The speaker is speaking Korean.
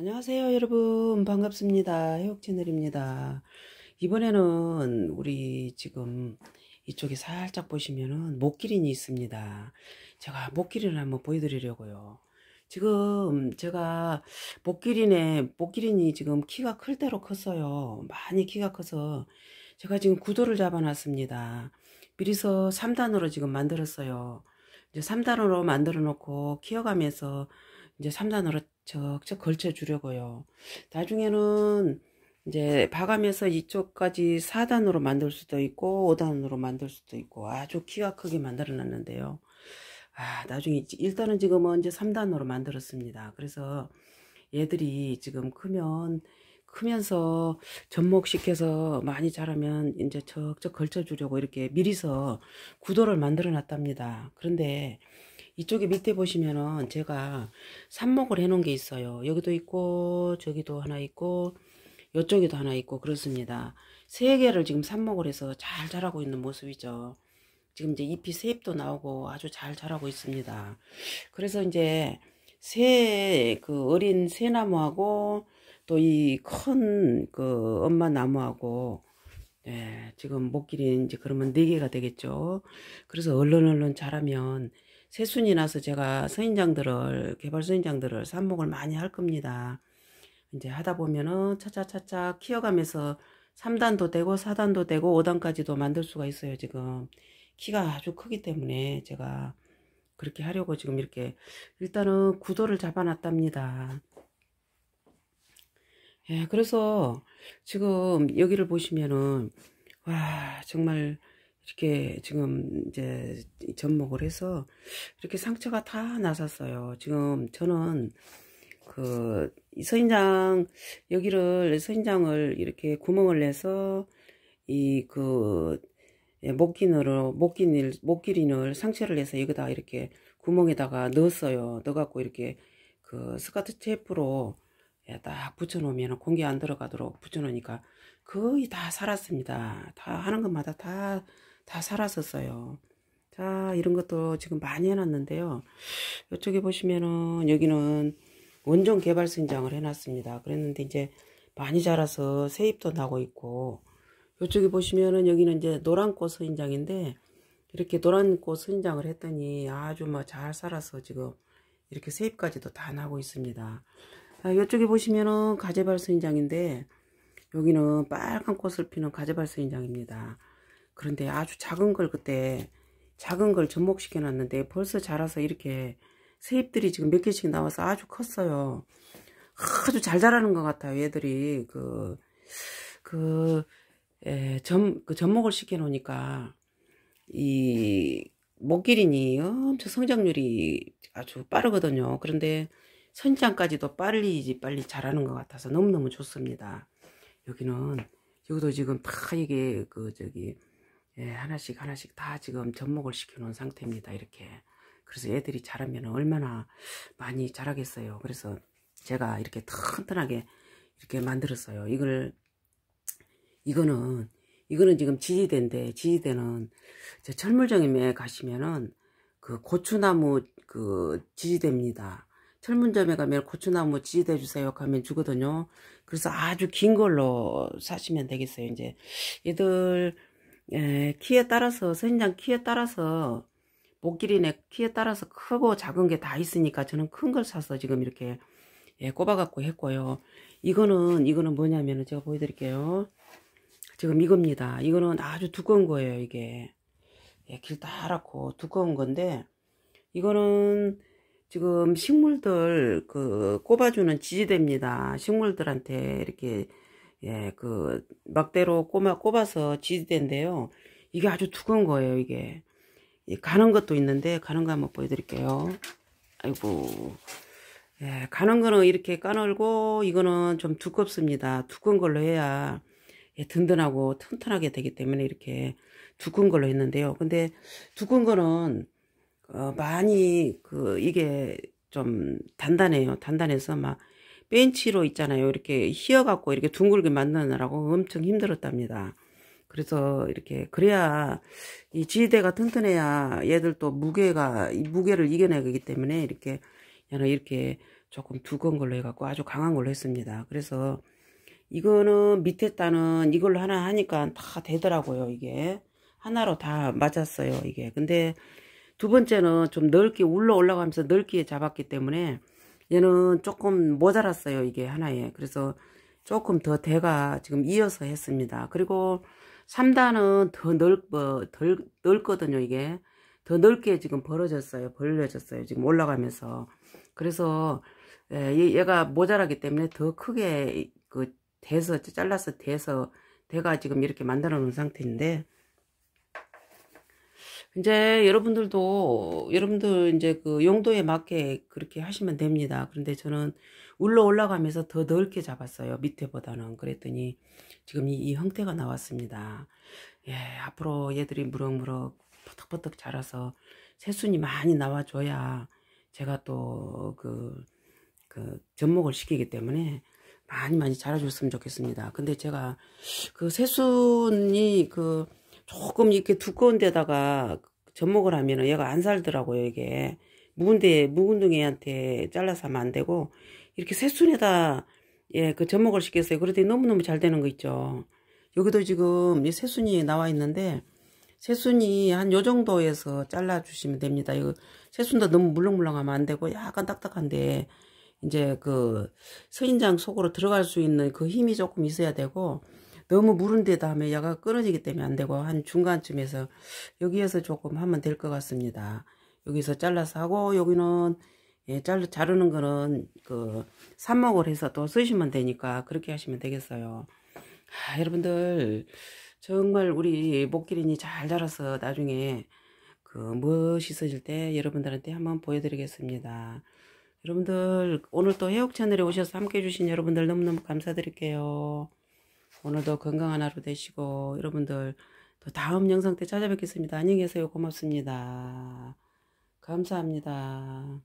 안녕하세요 여러분 반갑습니다 해옥채널입니다 이번에는 우리 지금 이쪽에 살짝 보시면은 목기린이 있습니다 제가 목기린을 한번 보여드리려고요 지금 제가 목기린에 목기린이 지금 키가 클 대로 컸어요 많이 키가 커서 제가 지금 구도를 잡아 놨습니다 미리서 3단으로 지금 만들었어요 이제 3단으로 만들어 놓고 키워가면서 이제 3단으로 척척 걸쳐 주려고요. 나중에는 이제 박가면서 이쪽까지 4단으로 만들 수도 있고 5단으로 만들 수도 있고 아주 키가 크게 만들어 놨는데요. 아 나중에 일단은 지금은 이제 3단으로 만들었습니다. 그래서 얘들이 지금 크면 크면서 접목시켜서 많이 자라면 이제 척척 걸쳐 주려고 이렇게 미리서 구도를 만들어 놨답니다. 그런데 이쪽에 밑에 보시면은 제가 삽목을 해 놓은 게 있어요 여기도 있고 저기도 하나 있고 이쪽에도 하나 있고 그렇습니다 세 개를 지금 삽목을 해서 잘 자라고 있는 모습이죠 지금 이제 잎이 세잎도 나오고 아주 잘 자라고 있습니다 그래서 이제 새 그 어린 새나무하고 또 이 큰 그 엄마 나무하고 예, 지금 목길이 이제 그러면 네 개가 되겠죠 그래서 얼른 얼른 자라면 새순이 나서 제가 선인장들을 개발 선인장들을 삽목을 많이 할 겁니다. 이제 하다 보면은 차차차차 키워가면서 3단도 되고 4단도 되고 5단까지도 만들 수가 있어요 지금 키가 아주 크기 때문에 제가 그렇게 하려고 지금 이렇게 일단은 구도를 잡아놨답니다 예 그래서 지금 여기를 보시면은 와 정말 이렇게 지금 이제 접목을 해서 이렇게 상처가 다 나섰어요. 지금 저는 그 서인장 여기를 서인장을 이렇게 구멍을 내서 이 그목기늘로 예, 목기닐 목기린을 상처를 내서 여기다 이렇게 구멍에다가 넣었어요. 넣어갖고 이렇게 그 스카트 테이프로 딱 예, 붙여놓으면 공기 안 들어가도록 붙여놓으니까 거의 다 살았습니다. 다 하는 것마다 다다 살았었어요. 자 이런 것도 지금 많이 해놨는데요. 이쪽에 보시면은 여기는 원종 개발 선장을 해놨습니다. 그랬는데 이제 많이 자라서 세잎도 나고 있고 이쪽에 보시면은 여기는 이제 노란꽃 선인장인데 이렇게 노란꽃 선장을 했더니 아주 뭐 잘 살아서 지금 이렇게 세잎까지도 다 나고 있습니다. 아, 이쪽에 보시면은 가재발 선인장인데 여기는 빨간 꽃을 피는 가재발 선인장입니다. 그런데 아주 작은 걸 그때 작은 걸 접목시켜 놨는데 벌써 자라서 이렇게 새잎들이 지금 몇 개씩 나와서 아주 컸어요. 아주 잘 자라는 것 같아요. 얘들이 그, 그, 예, 점, 그 접목을 시켜 놓으니까 이 목기린이 엄청 성장률이 아주 빠르거든요. 그런데 선장까지도 빨리 빨리 자라는 것 같아서 너무너무 좋습니다. 여기는 여기도 지금 다 이게 그 저기 예, 하나씩 하나씩 다 지금 접목을 시켜놓은 상태입니다. 이렇게. 그래서 애들이 자라면 얼마나 많이 자라겠어요. 그래서 제가 이렇게 튼튼하게 이렇게 만들었어요. 이걸 이거는 이거는 지금 지지대인데 지지대는 제 철물점에 가시면은 그 고추나무 그 지지대입니다. 철문점에 가면 고추나무 지지대 주세요 하면 주거든요. 그래서 아주 긴 걸로 사시면 되겠어요. 이제 얘들 예, 키에 따라서 선인장 키에 따라서 목길이네 키에 따라서 크고 작은 게 다 있으니까 저는 큰 걸 사서 지금 이렇게 예, 꼽아갖고 했고요. 이거는 이거는 뭐냐면은 제가 보여드릴게요. 지금 이겁니다. 이거는 아주 두꺼운 거예요. 이게 예, 길다랗고 두꺼운 건데 이거는 지금 식물들 그 꼽아주는 지지대입니다. 식물들한테 이렇게 예, 그 막대로 꼬마, 꼽아서 지지대인데요. 이게 아주 두꺼운 거예요, 이게. 가는 것도 있는데 가는 거 한번 보여드릴게요. 아이고 예, 가는 거는 이렇게 까놀고 이거는 좀 두껍습니다. 두꺼운 걸로 해야 예, 든든하고 튼튼하게 되기 때문에 이렇게 두꺼운 걸로 했는데요. 근데 두꺼운 거는 어, 많이 그 이게 좀 단단해요. 단단해서 막 벤치로 있잖아요. 이렇게 휘어갖고 이렇게 둥글게 만드느라고 엄청 힘들었답니다. 그래서 이렇게 그래야 이 지대가 튼튼해야 얘들도 무게가 무게를 이겨내기 때문에 이렇게 얘는 이렇게 조금 두꺼운 걸로 해갖고 아주 강한 걸로 했습니다. 그래서 이거는 밑에 따는 이걸 하나 하니까 다 되더라고요. 이게 하나로 다 맞았어요. 이게 근데 두 번째는 좀 넓게 올라 올라가면서 넓게 잡았기 때문에 얘는 조금 모자랐어요. 이게 하나에. 그래서 조금 더 대가 지금 이어서 했습니다. 그리고 3단은 더 넓어, 뭐, 덜, 넓거든요. 이게. 더 넓게 지금 벌어졌어요. 벌려졌어요. 지금 올라가면서. 그래서 예, 얘, 가 모자라기 때문에 더 크게 그 대서 잘라서 대서 대가 지금 이렇게 만들어 놓은 상태인데 이제 여러분들도 여러분들 이제 그 용도에 맞게 그렇게 하시면 됩니다. 그런데 저는 울러 올라가면서 더 넓게 잡았어요. 밑에보다는 그랬더니 지금 이, 이 형태가 나왔습니다. 예, 앞으로 얘들이 무럭무럭 퍼덕퍼덕 자라서 새순이 많이 나와줘야 제가 또 그 그 접목을 시키기 때문에 많이 많이 자라줬으면 좋겠습니다. 근데 제가 그 새순이 그 조금 이렇게 두꺼운 데다가 접목을 하면은 얘가 안 살더라고요 이게 묵은데 묵은둥이한테 잘라서 하면 안 되고 이렇게 새순에다 예 그 접목을 시켰어요 그랬더니 너무너무 잘 되는 거 있죠 여기도 지금 이 새순이 나와 있는데 새순이 한 요 정도에서 잘라 주시면 됩니다 이거 새순도 너무 물렁물렁하면 안 되고 약간 딱딱한데 이제 그 서인장 속으로 들어갈 수 있는 그 힘이 조금 있어야 되고 너무 무른 데다 하면 야가 끊어지기 때문에 안 되고 한 중간쯤에서 여기에서 조금 하면 될 것 같습니다. 여기서 잘라서 하고 여기는 예, 잘, 자르는 거는 그 삽목을 해서 또 쓰시면 되니까 그렇게 하시면 되겠어요. 아, 여러분들 정말 우리 목기린이 잘 자라서 나중에 그 멋있어질 때 여러분들한테 한번 보여드리겠습니다. 여러분들 오늘 또 해옥 채널에 오셔서 함께 해주신 여러분들 너무너무 감사드릴게요. 오늘도 건강한 하루 되시고 여러분들 또 다음 영상 때 찾아뵙겠습니다. 안녕히 계세요. 고맙습니다. 감사합니다.